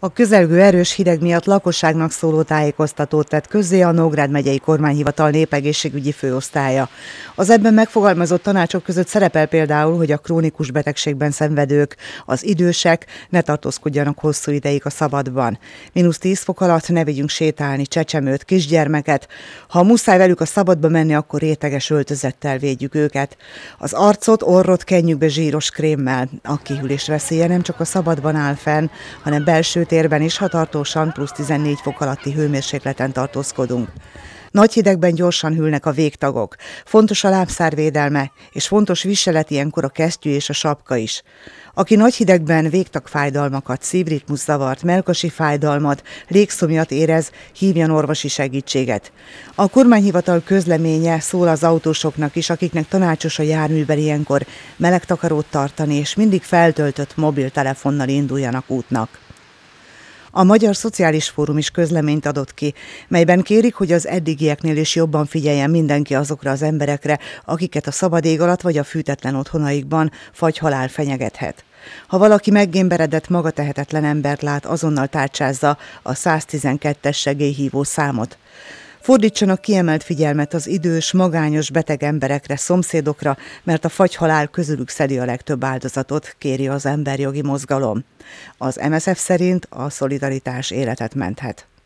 A közelgő erős hideg miatt lakosságnak szóló tájékoztatót tett közzé a Nógrád megyei kormányhivatal népegészségügyi főosztálya. Az ebben megfogalmazott tanácsok között szerepel például, hogy a krónikus betegségben szenvedők, az idősek ne tartózkodjanak hosszú ideig a szabadban. Mínusz 10 fok alatt ne vigyünk sétálni csecsemőt, kisgyermeket. Ha muszáj velük a szabadba menni, akkor réteges öltözettel védjük őket. Az arcot, orrot kenjük be zsíros krémmel. A kihűlés veszélye nem csak a szabadban áll fenn, hanem belső Térben is, ha tartósan plusz 14 fok alatti hőmérsékleten tartózkodunk. Nagy hidegben gyorsan hűlnek a végtagok. Fontos a lábszárvédelme, és fontos viselet ilyenkor a kesztyű és a sapka is. Aki nagy hidegben végtagfájdalmakat, szívritmus zavart, melkasi fájdalmat, légszomjat érez, hívjan orvosi segítséget. A kormányhivatal közleménye szól az autósoknak is, akiknek tanácsos a járműben ilyenkor meleg takarót tartani, és mindig feltöltött mobiltelefonnal induljanak útnak. A Magyar Szociális Fórum is közleményt adott ki, melyben kérik, hogy az eddigieknél is jobban figyeljen mindenki azokra az emberekre, akiket a szabad ég alatt vagy a fűtetlen otthonaikban fagy halál fenyegethet. Ha valaki meggémberedett, maga tehetetlen embert lát, azonnal tárcsázza a 112-es segélyhívó számot. Fordítsanak kiemelt figyelmet az idős, magányos beteg emberekre, szomszédokra, mert a fagyhalál közülük szedi a legtöbb áldozatot, kéri az emberjogi mozgalom. Az MSZF szerint a szolidaritás életet menthet.